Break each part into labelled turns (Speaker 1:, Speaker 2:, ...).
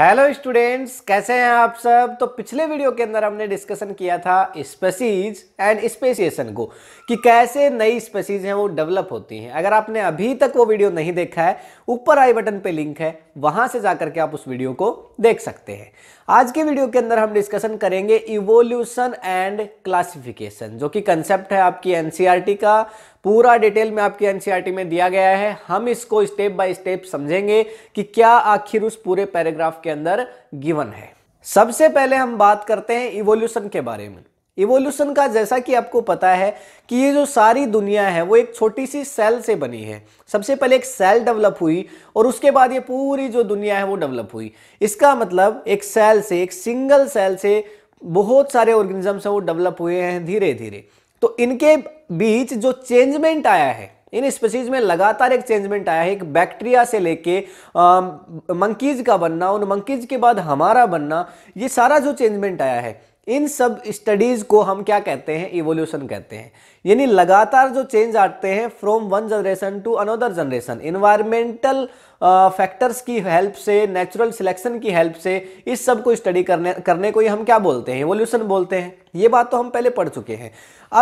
Speaker 1: hello students कैसे हैं आप सब तो पिछले वीडियो के अंदर हमने डिस्कशन किया था स्पेसीज एंड स्पेसिएशन को कि कैसे नई स्पेसीज हैं वो डेवलप होती हैं अगर आपने अभी तक वो वीडियो नहीं देखा है ऊपर आई बटन पे लिंक है वहां से जाकर के आप उस वीडियो को देख सकते हैं आज के वीडियो के अंदर हम डिस्कशन करेंगे इवोल्यूशन एंड क्लासिफिकेशन जो कि कंसेप्ट है आपकी एनसीईआरटी e का पूरा डिटेल में आपकी एनसीईआरटी e में दिया गया है हम इसको स्टेप बाय स्टेप समझेंगे कि क्या आखिर उस पूरे पैराग्राफ के अंदर गिवन है सबसे पहले हम बात करते हैं इवोल्यूशन के बारे में इवोल्यूशन का जैसा कि आपको पता है कि ये जो सारी दुनिया है वो एक छोटी सी सेल से बनी है सबसे पहले एक सेल डेवलप हुई और उसके बाद ये पूरी जो दुनिया है वो डेवलप हुई इसका मतलब एक सेल से एक सिंगल सेल से बहुत सारे ऑर्गेनिजम्स हैं वो डेवलप हुए हैं धीरे धीरे तो इनके बीच जो चेंजमेंट आया है इन स्पीसीज में लगातार एक चेंजमेंट आया है एक बैक्टीरिया से लेके मंकीज का बनना और मंकीज के बाद हमारा बनना ये सारा जो चेंजमेंट आया है इन सब स्टडीज़ को हम क्या कहते हैं इवोल्यूशन कहते हैं यानी लगातार जो चेंज आते हैं from one generation to another generation environmental factors की हेल्प से नेचुरल सिलेक्शन की हेल्प से इस सब को स्टडी करने करने को ही हम क्या बोलते हैं इवोल्यूशन बोलते हैं ये बात तो हम पहले पढ़ चुके हैं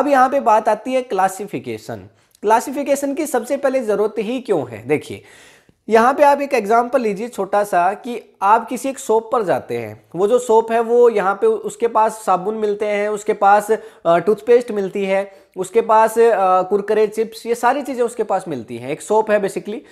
Speaker 1: अब यहाँ पे बात आती है क्लासिफिकेशन क्लासिफिकेशन की सबसे पहले ज़रूरत ही क्यों है देखिए यहाँ पे आप एक एग्जाम्पल लीजिए छोटा सा कि आप किसी एक शॉप पर जाते हैं वो जो शॉप है वो यहाँ पे उसके पास साबुन मिलते हैं उसके पास टूथपेस्ट मिलती है उसके पास कुरकरे चिप्स ये सारी चीज़ें उसके पास मिलती हैं एक शॉप है बेसिकली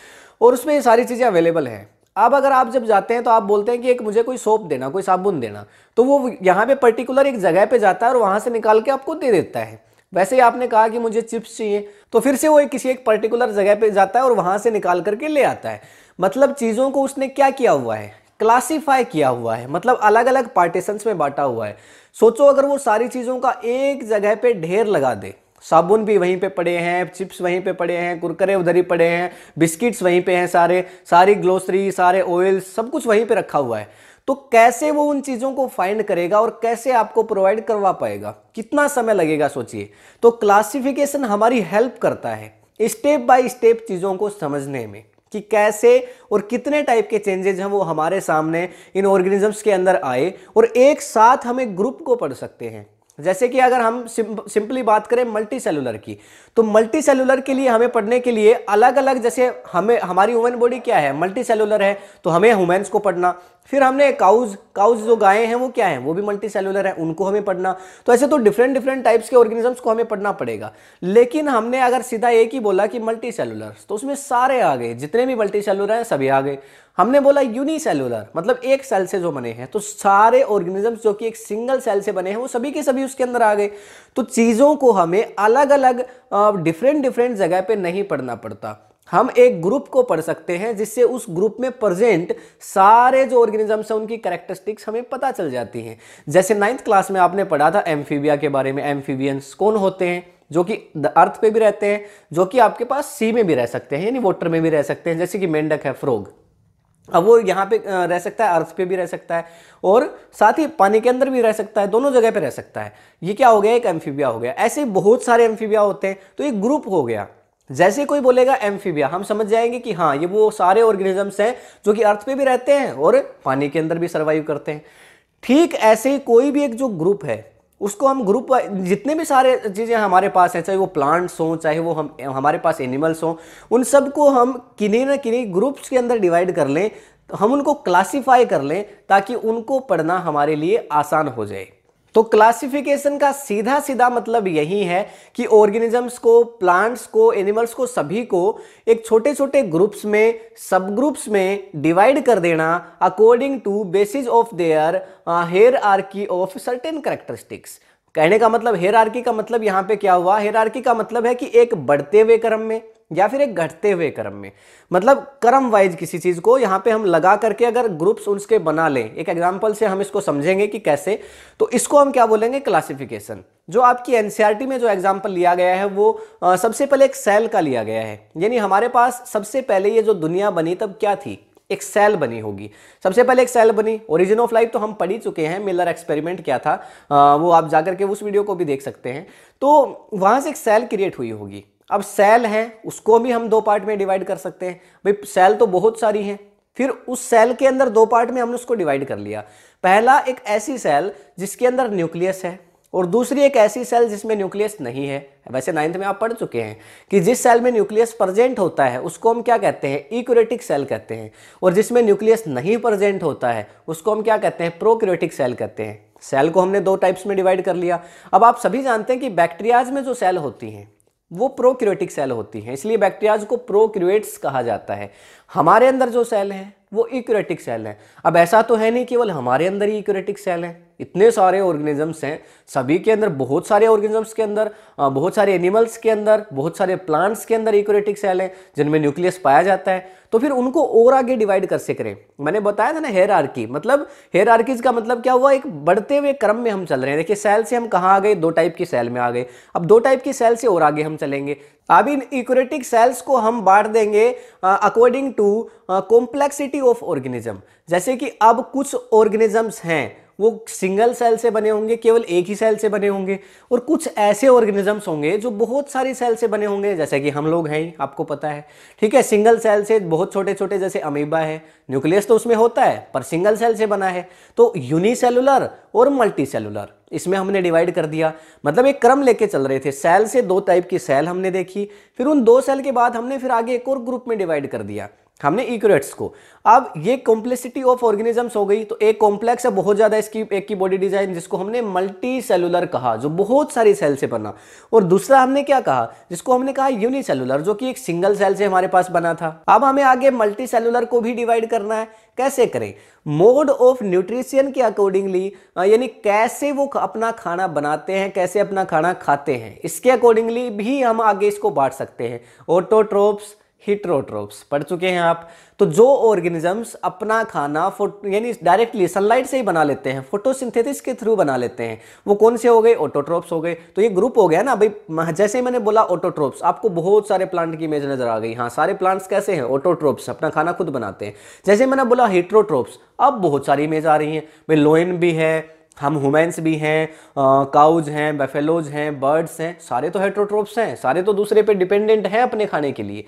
Speaker 1: और उसमें ये सारी चीज़ें अवेलेबल हैं अब अगर आप जब जाते हैं तो आप बोलते हैं कि एक मुझे कोई सोप देना कोई साबुन देना तो वो यहाँ पे पर्टिकुलर एक जगह पे जाता है और वहाँ से निकाल के आपको दे देता है वैसे ही आपने कहा कि मुझे चिप्स चाहिए तो फिर से वो एक किसी एक पर्टिकुलर जगह पे जाता है और वहां से निकाल करके ले आता है मतलब चीज़ों को उसने क्या किया हुआ है क्लासीफाई किया हुआ है मतलब अलग अलग पार्टीशंस में बांटा हुआ है सोचो अगर वो सारी चीज़ों का एक जगह पे ढेर लगा दे साबुन भी वहीं पे पड़े हैं चिप्स वहीं पे पड़े हैं कुरकरे उधर ही पड़े हैं बिस्किट्स वहीं पे हैं सारे सारी ग्लोसरी सारे ऑयल्स सब कुछ वहीं पे रखा हुआ है तो कैसे वो उन चीज़ों को फाइंड करेगा और कैसे आपको प्रोवाइड करवा पाएगा कितना समय लगेगा सोचिए तो क्लासिफिकेशन हमारी हेल्प करता है स्टेप बाय स्टेप चीज़ों को समझने में कि कैसे और कितने टाइप के चेंजेज हैं वो हमारे सामने इन ऑर्गेनिजम्स के अंदर आए और एक साथ हम एक ग्रुप को पढ़ सकते हैं जैसे कि अगर हम सिंपली बात करें मल्टी सेलुलर की तो मल्टी सेलुलर के लिए हमें पढ़ने के लिए अलग अलग जैसे हमें हमारी ह्यूमन बॉडी क्या है मल्टी सेलुलर है तो हमें ह्यूमेंस को पढ़ना फिर हमने काउज काउज जो गायें हैं वो क्या हैं वो भी मल्टी सेलुलर हैं उनको हमें पढ़ना तो ऐसे तो डिफरेंट डिफरेंट टाइप्स के ऑर्गेनिजम्स को हमें पढ़ना पड़ेगा लेकिन हमने अगर सीधा एक ही बोला कि मल्टी सेलुलर तो उसमें सारे आ गए जितने भी मल्टी सेलुलर हैं सभी आ गए हमने बोला यूनिसेलुलर मतलब एक सेल से जो बने हैं तो सारे ऑर्गेनिजम्स जो कि एक सिंगल सेल से बने हैं वो सभी के सभी उसके अंदर आ गए तो चीज़ों को हमें अलग अलग डिफरेंट डिफरेंट जगह पर नहीं पढ़ना पड़ता हम एक ग्रुप को पढ़ सकते हैं जिससे उस ग्रुप में प्रेजेंट सारे जो ऑर्गेनिजम्स हैं उनकी करेक्टरिस्टिक्स हमें पता चल जाती हैं जैसे नाइन्थ क्लास में आपने पढ़ा था एम्फीबिया के बारे में एम्फीबियंस कौन होते हैं जो कि अर्थ पे भी रहते हैं जो कि आपके पास सी में भी रह सकते हैं यानी वाटर में भी रह सकते हैं जैसे कि मेंढक है फ्रोग अब वो यहाँ पे रह सकता है अर्थ पे भी रह सकता है और साथ ही पानी के अंदर भी रह सकता है दोनों जगह पे रह सकता है ये क्या हो गया एक एम्फीबिया हो गया ऐसे बहुत सारे एम्फीबिया होते हैं तो एक ग्रुप हो गया जैसे कोई बोलेगा एम्फीबिया हम समझ जाएंगे कि हाँ ये वो सारे ऑर्गेनिजम्स हैं जो कि अर्थ पे भी रहते हैं और पानी के अंदर भी सर्वाइव करते हैं ठीक ऐसे ही कोई भी एक जो ग्रुप है उसको हम ग्रुप जितने भी सारे चीज़ें हमारे पास हैं चाहे वो प्लांट्स हों चाहे वो हम हमारे पास एनिमल्स हों उन सबको हम किन्हीं ना किन्हीं ग्रुप्स के अंदर डिवाइड कर लें तो हम उनको क्लासीफाई कर लें ताकि उनको पढ़ना हमारे लिए आसान हो जाए तो क्लासिफिकेशन का सीधा सीधा मतलब यही है कि ऑर्गेनिजम्स को प्लांट्स को एनिमल्स को सभी को एक छोटे छोटे ग्रुप्स में सब ग्रुप्स में डिवाइड कर देना according to basis of their hierarchy of certain characteristics कहने का मतलब हेयर आर्की का मतलब यहां पे क्या हुआ हेयर आर्की का मतलब है कि एक बढ़ते हुए क्रम में या फिर एक घटते हुए क्रम में मतलब क्रम वाइज किसी चीज़ को यहां पे हम लगा करके अगर ग्रुप्स उसके बना लें एक एग्जाम्पल से हम इसको समझेंगे कि कैसे तो इसको हम क्या बोलेंगे क्लासिफिकेशन जो आपकी एनसीआरटी में जो एग्जाम्पल लिया गया है वो आ, सबसे पहले एक सेल का लिया गया है यानी हमारे पास सबसे पहले ये जो दुनिया बनी तब क्या थी एक सेल बनी होगी सबसे पहले एक सेल बनी ओरिजिन ऑफ लाइफ तो हम पढ़ी चुके हैं मिलर एक्सपेरिमेंट क्या था आ, वो आप जाकर के उस वीडियो को भी देख सकते हैं तो वहां से एक सेल क्रिएट हुई होगी अब सेल है उसको भी हम दो पार्ट में डिवाइड कर सकते हैं भाई सेल तो बहुत सारी हैं फिर उस सेल के अंदर दो पार्ट में हमने उसको डिवाइड कर लिया पहला एक ऐसी सेल जिसके अंदर न्यूक्लियस है और दूसरी एक ऐसी सेल जिसमें न्यूक्लियस नहीं है वैसे नाइन्थ में आप पढ़ चुके हैं कि जिस सेल में न्यूक्लियस प्रेजेंट होता है उसको हम क्या कहते हैं इक्यूरेटिक सेल कहते हैं और जिसमें न्यूक्लियस नहीं प्रेजेंट होता है उसको हम क्या कहते हैं प्रोक्यूरेटिक सेल कहते हैं सेल को हमने दो टाइप्स में डिवाइड कर लिया अब आप सभी जानते हैं कि बैक्टीरियाज में जो सेल होती हैं वो प्रोक्रियोटिक सेल होती हैं इसलिए बैक्टीरियाज को प्रोक्रियोट्स कहा जाता है हमारे अंदर जो सेल हैं वो इक्योरेटिक सेल हैं अब ऐसा तो है नहीं केवल हमारे अंदर ही इक्योरेटिक सेल हैं इतने सारे ऑर्गेनिजम्स हैं सभी के अंदर बहुत सारे ऑर्गेनिजम्स के अंदर बहुत सारे एनिमल्स के अंदर बहुत सारे प्लांट्स के अंदर इकोरेटिक सेल हैं जिनमें न्यूक्लियस पाया जाता है तो फिर उनको और आगे डिवाइड कर से करें मैंने बताया था ना हेयर आर्की मतलब हेयर आर्कीज का मतलब क्या हुआ एक बढ़ते हुए क्रम में हम चल रहे हैं देखिए सेल से हम कहाँ आ गए दो टाइप की सेल में आ गए अब दो टाइप की सेल से और आगे हम चलेंगे अब इन इकोरेटिक सेल्स को हम बांट देंगे according to complexity of organism जैसे कि अब कुछ ऑर्गेनिजम्स हैं वो सिंगल सेल से बने होंगे केवल एक ही सेल से बने होंगे और कुछ ऐसे ऑर्गेनिजम्स होंगे जो बहुत सारी सेल से बने होंगे जैसे कि हम लोग हैं आपको पता है ठीक है सिंगल सेल से बहुत छोटे छोटे जैसे अमीबा है न्यूक्लियस तो उसमें होता है पर सिंगल सेल से बना है तो यूनिसेलुलर और मल्टी सेलुलर इसमें हमने डिवाइड कर दिया मतलब एक क्रम लेके चल रहे थे सेल से दो टाइप की सेल हमने देखी फिर उन दो सेल के बाद हमने फिर आगे एक और ग्रुप में डिवाइड कर दिया हमने इक्रेट्स को अब ये कॉम्प्लेसिटी ऑफ ऑर्गेनिजम्स हो गई तो एक कॉम्प्लेक्स है बहुत ज़्यादा इसकी एक की बॉडी डिजाइन जिसको हमने मल्टी सेलुलर कहा जो बहुत सारी सेल से बना और दूसरा हमने क्या कहा जिसको हमने कहा यूनिसेलुलर जो कि एक सिंगल सेल से हमारे पास बना था अब हमें आगे मल्टी सेलुलर को भी डिवाइड करना है कैसे करें मोड ऑफ न्यूट्रिशियन के अकॉर्डिंगली यानी कैसे वो अपना खाना बनाते हैं कैसे अपना खाना खाते हैं इसके अकॉर्डिंगली भी हम आगे इसको बांट सकते हैं ऑटोट्रोप्स हिट्रोट्रोप्स पढ़ चुके हैं आप तो जो ऑर्गेनिजम्स अपना खाना यानी डायरेक्टली सनलाइट से ही बना लेते हैं फोटोसिंथेसिस के थ्रू बना लेते हैं वो कौन से हो गए ऑटोट्रोप्स हो गए तो ये ग्रुप हो गया ना भाई जैसे मैंने बोला ऑटोट्रोप्स आपको बहुत सारे प्लांट की इमेज नजर आ गई हाँ सारे प्लांट्स कैसे हैं ऑटोट्रोप्स अपना खाना खुद बनाते हैं जैसे मैंने बोला हिट्रोट्रोप्स अब बहुत सारी इमेज आ रही हैं भाई लोइन भी है हम हुमेंस भी हैं काउज हैं बेफेलोज हैं बर्ड्स हैं सारे तो हेट्रोट्रोप्स हैं सारे तो दूसरे पे डिपेंडेंट हैं अपने खाने के लिए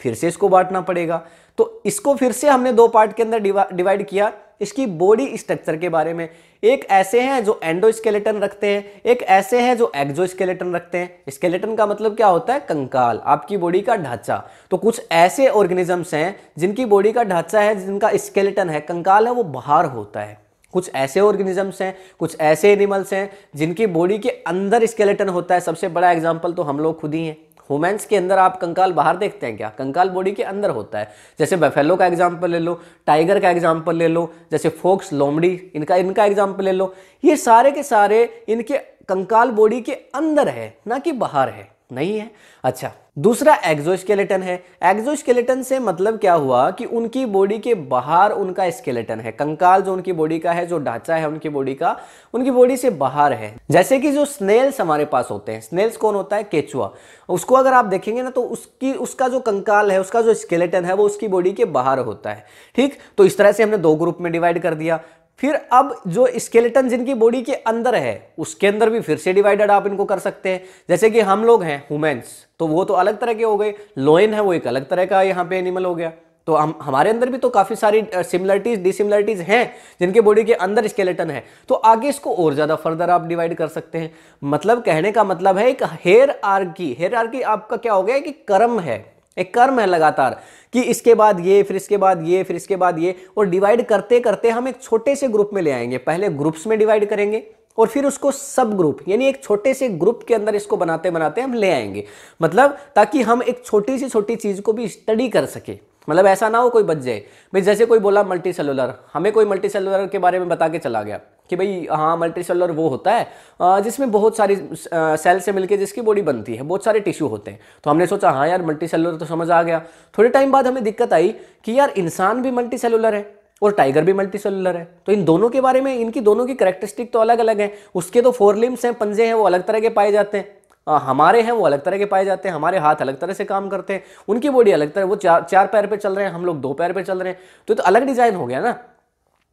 Speaker 1: फिर से इसको बांटना पड़ेगा तो इसको फिर से हमने दो पार्ट के अंदर डिवाइड किया इसकी बॉडी स्ट्रक्चर के बारे में एक ऐसे हैं जो एंडोस्केलेटन रखते हैं एक ऐसे हैं जो एक्जोस्केलेटन रखते हैं स्केलेटन का मतलब क्या होता है कंकाल आपकी बॉडी का ढांचा तो कुछ ऐसे ऑर्गेनिजम्स हैं जिनकी बॉडी का ढांचा है जिनका स्केलेटन है कंकाल है वो बाहर होता है कुछ ऐसे ऑर्गेनिजम्स हैं कुछ ऐसे एनिमल्स हैं जिनकी बॉडी के अंदर स्केलेटन होता है सबसे बड़ा एग्जाम्पल तो हम लोग खुद ही हैं हुमेंस के अंदर आप कंकाल बाहर देखते हैं क्या कंकाल बॉडी के अंदर होता है जैसे बेफेलो का एग्जाम्पल ले लो टाइगर का एग्जाम्पल ले लो जैसे फोक्स लोमड़ी इनका इनका एग्जाम्पल ले लो ये सारे के सारे इनके कंकाल बॉडी के अंदर है ना कि बाहर है नहीं है अच्छा दूसरा एक्सोस्केलेटन है एक्सोस्केलेटन से मतलब क्या हुआ कि उनकी बॉडी के बाहर उनका स्केलेटन है कंकाल जो उनकी बॉडी का है जो ढांचा है उनकी बॉडी का उनकी बॉडी से बाहर है जैसे कि जो स्नेल्स हमारे पास होते हैं स्नेल्स कौन होता है केचुआ उसको अगर आप देखेंगे ना तो उसकी उसका जो कंकाल है उसका जो स्केलेटन है वो उसकी बॉडी के बाहर होता है ठीक तो इस तरह से हमने दो ग्रुप में डिवाइड कर दिया फिर अब जो स्केलेटन जिनकी बॉडी के अंदर है उसके अंदर भी फिर से डिवाइडेड आप इनको कर सकते हैं जैसे कि हम लोग हैं हुमेन्स तो वो तो अलग तरह के हो गए लोइन है वो एक अलग तरह का यहाँ पे एनिमल हो गया तो हम हमारे अंदर भी तो काफ़ी सारी सिमिलरिटीज डिसिमिलरिटीज हैं जिनके बॉडी के अंदर स्केलेटन है तो आगे इसको और ज़्यादा फर्दर आप डिवाइड कर सकते हैं मतलब कहने का मतलब है एक हेयर आर्की हेयर आर्की आपका क्या हो गया कि कर्म है एक कर्म है लगातार कि इसके बाद ये फिर इसके बाद ये फिर इसके बाद ये और डिवाइड करते करते हम एक छोटे से ग्रुप में ले आएंगे पहले ग्रुप्स में डिवाइड करेंगे और फिर उसको सब ग्रुप यानी एक छोटे से ग्रुप के अंदर इसको बनाते बनाते हम ले आएंगे मतलब ताकि हम एक छोटी सी छोटी चीज़ को भी स्टडी कर सके मतलब ऐसा ना हो कोई बच जाए भाई जैसे कोई बोला मल्टी सेलुलर हमें कोई मल्टी सेलुलर के बारे में बता के चला गया कि भाई हाँ मल्टी सेलुलर वो होता है जिसमें बहुत सारी सेल से मिलके जिसकी बॉडी बनती है बहुत सारे टिश्यू होते हैं तो हमने सोचा हाँ यार मल्टी सेलुलर तो समझ आ गया थोड़े टाइम बाद हमें दिक्कत आई कि यार इंसान भी मल्टी सेलुलर है और टाइगर भी मल्टी सेलुलर है तो इन दोनों के बारे में इनकी दोनों की करेक्टरिस्टिक तो अलग अलग है उसके तो फोर लिम्स हैं पंजे हैं वो अलग तरह के पाए जाते हैं हमारे हैं वो अलग तरह के पाए जाते हैं हमारे हाथ अलग तरह से काम करते हैं उनकी बॉडी अलग तरह वो चार चार पैर पे चल रहे हैं हम लोग दो पैर पे चल रहे हैं तो, तो अलग डिजाइन हो गया ना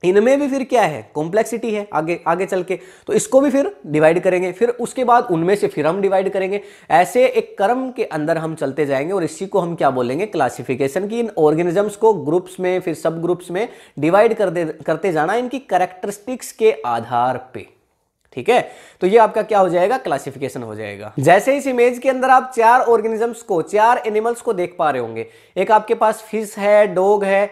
Speaker 1: इनमें भी फिर क्या है कॉम्प्लेक्सिटी है आगे आगे चल के तो इसको भी फिर डिवाइड करेंगे फिर उसके बाद उनमें से फिर हम डिवाइड करेंगे ऐसे एक क्रम के अंदर हम चलते जाएंगे और इसी को हम क्या बोलेंगे क्लासिफिकेशन की इन ऑर्गेनिजम्स को ग्रुप्स में फिर सब ग्रुप्स में डिवाइड करते करते जाना इनकी करेक्टरिस्टिक्स के आधार पर ठीक है तो ये आपका क्या हो जाएगा क्लासिफिकेशन हो जाएगा जैसे इस इमेज के अंदर आप चार ऑर्गेनिजम्स को चार एनिमल्स को देख पा रहे होंगे एक आपके पास फिश है डॉग है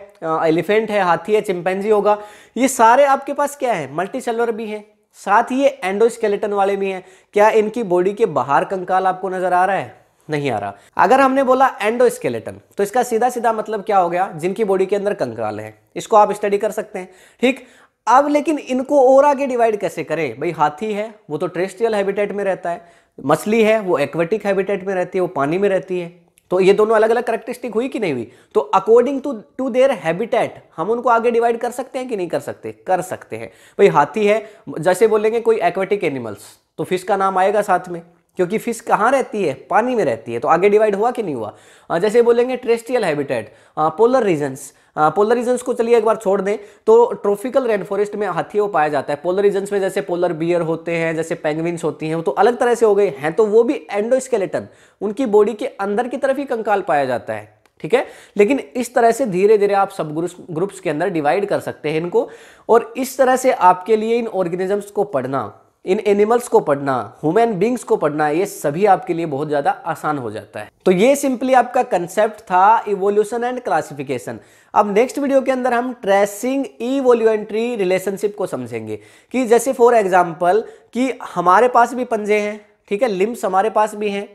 Speaker 1: एलिफेंट है हाथी है चिंपेंजी होगा ये सारे आपके पास क्या है मल्टी सेलुलर भी है साथ ही ये एंडोस्केलेटन वाले भी हैं क्या इनकी बॉडी के बाहर कंकाल आपको नजर आ रहा है नहीं आ रहा अगर हमने बोला एंडोस्केलेटन तो इसका सीधा सीधा मतलब क्या हो गया जिनकी बॉडी के अंदर कंकाल है इसको आप स्टडी कर सकते हैं ठीक अब लेकिन इनको और आगे डिवाइड कैसे करें भाई हाथी है वो तो ट्रेस्टियल हैबिटेट में रहता है मछली है वो एक्वेटिक हैबिटेट में रहती है वो पानी में रहती है तो ये दोनों अलग अलग करेक्टरिस्टिक हुई कि नहीं हुई तो according to to their habitat हम उनको आगे डिवाइड कर सकते हैं कि नहीं कर सकते कर सकते हैं भाई हाथी है जैसे बोलेंगे कोई एक्वेटिक एनिमल्स तो फिश का नाम आएगा साथ में क्योंकि फिश कहाँ रहती है पानी में रहती है तो आगे डिवाइड हुआ कि नहीं हुआ जैसे बोलेंगे terrestrial habitat polar regions polar को चलिए एक बार छोड़ दें तो ट्रॉफिकल रेन फॉरेस्ट में हाथियों पाया जाता है पोलर में जैसे पोलर बियर होते हैं जैसे पेंगविन्स होती हैं वो तो अलग तरह से हो गए हैं तो वो भी एंडोस्केलेटन उनकी बॉडी के अंदर की तरफ ही कंकाल पाया जाता है ठीक है लेकिन इस तरह से धीरे धीरे आप सब ग्रुप्स के अंदर डिवाइड कर सकते हैं इनको और इस तरह से आपके लिए इन ऑर्गेनिजम्स को पढ़ना इन एनिमल्स को पढ़ना ह्यूमन बींग्स को पढ़ना ये सभी आपके लिए बहुत ज़्यादा आसान हो जाता है तो ये सिंपली आपका कंसेप्ट था इवोल्यूशन एंड क्लासिफिकेशन अब नेक्स्ट वीडियो के अंदर हम ट्रेसिंग इवोल्यूएंट्री रिलेशनशिप को समझेंगे कि जैसे फॉर एग्जाम्पल कि हमारे पास भी पंजे हैं ठीक है लिम्स हमारे पास भी हैं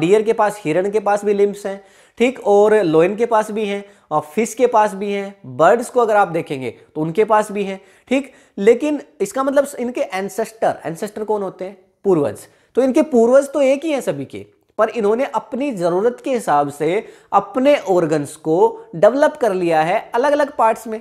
Speaker 1: डियर के पास हिरण के पास भी लिम्स हैं ठीक और लोइन के पास भी हैं फिश के पास भी हैं बर्ड्स को अगर आप देखेंगे तो उनके पास भी हैं ठीक लेकिन इसका मतलब इनके एंसेस्टर एंसेस्टर कौन होते हैं पूर्वज तो इनके पूर्वज तो एक ही हैं सभी के पर इन्होंने अपनी ज़रूरत के हिसाब से अपने ऑर्गन्स को डेवलप कर लिया है अलग अलग पार्ट्स में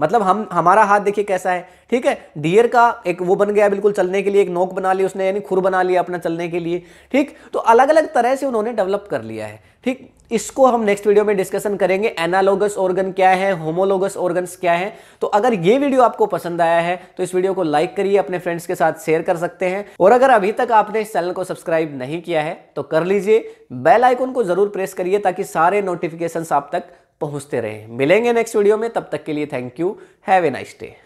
Speaker 1: मतलब हम हमारा हाथ देखिए कैसा है ठीक है डियर का एक वो बन गया बिल्कुल चलने के लिए एक नोक बना ली उसने यानी खुर बना लिया अपना चलने के लिए ठीक तो अलग अलग तरह से उन्होंने डेवलप कर लिया है ठीक इसको हम नेक्स्ट वीडियो में डिस्कशन करेंगे एनालोगस ऑर्गन क्या है होमोलोगस ऑर्गन्स क्या है तो अगर ये वीडियो आपको पसंद आया है तो इस वीडियो को लाइक करिए अपने फ्रेंड्स के साथ शेयर कर सकते हैं और अगर अभी तक आपने इस चैनल को सब्सक्राइब नहीं किया है तो कर लीजिए बेल आइकोन को जरूर प्रेस करिए ताकि सारे नोटिफिकेशन आप तक पहुंचते रहे मिलेंगे नेक्स्ट वीडियो में तब तक के लिए thank you have a nice day